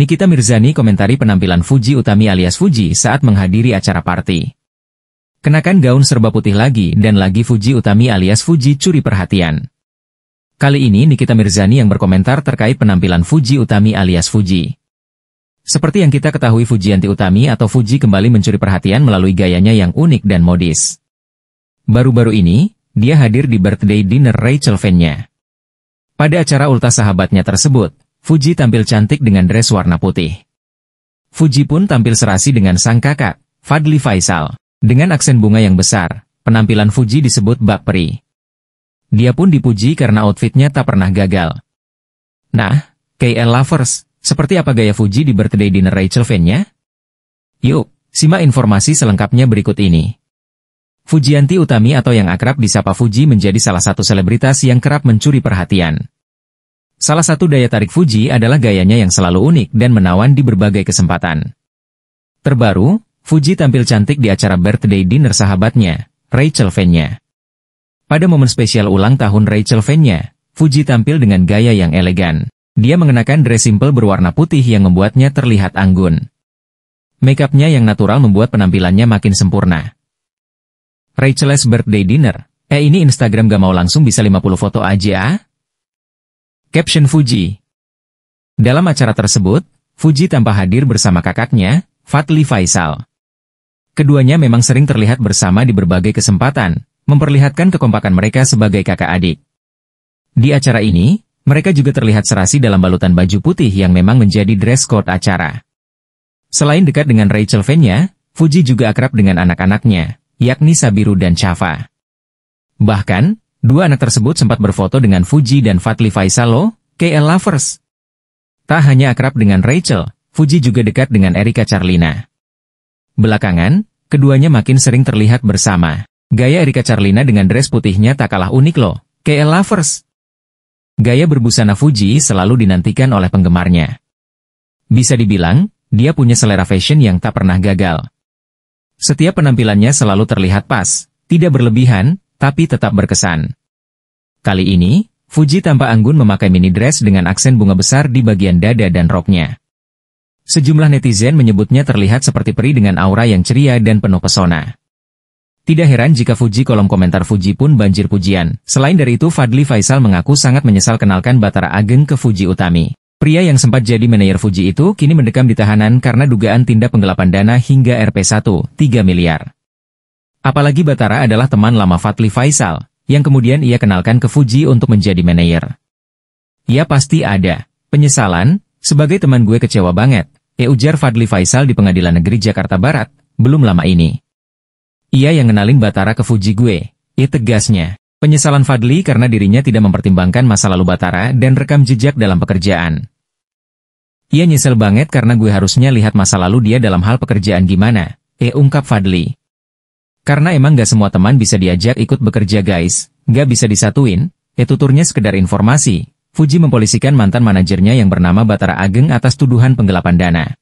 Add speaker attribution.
Speaker 1: Nikita Mirzani komentari penampilan Fuji Utami alias Fuji saat menghadiri acara party. Kenakan gaun serba putih lagi dan lagi Fuji Utami alias Fuji curi perhatian. Kali ini Nikita Mirzani yang berkomentar terkait penampilan Fuji Utami alias Fuji. Seperti yang kita ketahui Fuji Anti Utami atau Fuji kembali mencuri perhatian melalui gayanya yang unik dan modis. Baru-baru ini, dia hadir di birthday dinner Rachel van Pada acara ultah sahabatnya tersebut, Fuji tampil cantik dengan dress warna putih. Fuji pun tampil serasi dengan sang kakak, Fadli Faisal. Dengan aksen bunga yang besar, penampilan Fuji disebut bak peri. Dia pun dipuji karena outfitnya tak pernah gagal. Nah, KL Lovers, seperti apa gaya Fuji di birthday dinner Rachel Vennya? Yuk, simak informasi selengkapnya berikut ini. Fujianti Utami atau yang akrab disapa Fuji menjadi salah satu selebritas yang kerap mencuri perhatian. Salah satu daya tarik Fuji adalah gayanya yang selalu unik dan menawan di berbagai kesempatan. Terbaru, Fuji tampil cantik di acara birthday dinner sahabatnya, Rachel Fenya. Pada momen spesial ulang tahun Rachel Fenya, Fuji tampil dengan gaya yang elegan. Dia mengenakan dress simple berwarna putih yang membuatnya terlihat anggun. Makeupnya yang natural membuat penampilannya makin sempurna. Rachel's birthday dinner. Eh ini Instagram gak mau langsung bisa 50 foto aja Caption Fuji Dalam acara tersebut, Fuji tanpa hadir bersama kakaknya, Fatli Faisal. Keduanya memang sering terlihat bersama di berbagai kesempatan, memperlihatkan kekompakan mereka sebagai kakak adik. Di acara ini, mereka juga terlihat serasi dalam balutan baju putih yang memang menjadi dress code acara. Selain dekat dengan Rachel Fenya, Fuji juga akrab dengan anak-anaknya, yakni Sabiru dan Chava. Bahkan, Dua anak tersebut sempat berfoto dengan Fuji dan Fatli Faisalo, KL Lovers. Tak hanya akrab dengan Rachel, Fuji juga dekat dengan Erika Charlina. Belakangan, keduanya makin sering terlihat bersama. Gaya Erika Charlina dengan dress putihnya tak kalah unik loh, KL Lovers. Gaya berbusana Fuji selalu dinantikan oleh penggemarnya. Bisa dibilang, dia punya selera fashion yang tak pernah gagal. Setiap penampilannya selalu terlihat pas, tidak berlebihan, tapi tetap berkesan. Kali ini, Fuji tanpa anggun memakai mini dress dengan aksen bunga besar di bagian dada dan roknya. Sejumlah netizen menyebutnya terlihat seperti peri dengan aura yang ceria dan penuh pesona. Tidak heran jika Fuji kolom komentar Fuji pun banjir pujian. Selain dari itu, Fadli Faisal mengaku sangat menyesal kenalkan Batara Ageng ke Fuji Utami. Pria yang sempat jadi manajer Fuji itu kini mendekam di tahanan karena dugaan tindak penggelapan dana hingga rp 13 miliar. Apalagi Batara adalah teman lama Fatli Faisal, yang kemudian ia kenalkan ke Fuji untuk menjadi manajer. Ia pasti ada. Penyesalan, sebagai teman gue kecewa banget, ya ujar Fadli Faisal di Pengadilan Negeri Jakarta Barat, belum lama ini. Ia yang ngenalin Batara ke Fuji gue, ya tegasnya. Penyesalan Fadli karena dirinya tidak mempertimbangkan masa lalu Batara dan rekam jejak dalam pekerjaan. Ia nyesel banget karena gue harusnya lihat masa lalu dia dalam hal pekerjaan gimana, eh ungkap Fadli. Karena emang gak semua teman bisa diajak ikut bekerja guys, gak bisa disatuin, eh, tuturnya sekedar informasi. Fuji mempolisikan mantan manajernya yang bernama Batara Ageng atas tuduhan penggelapan dana.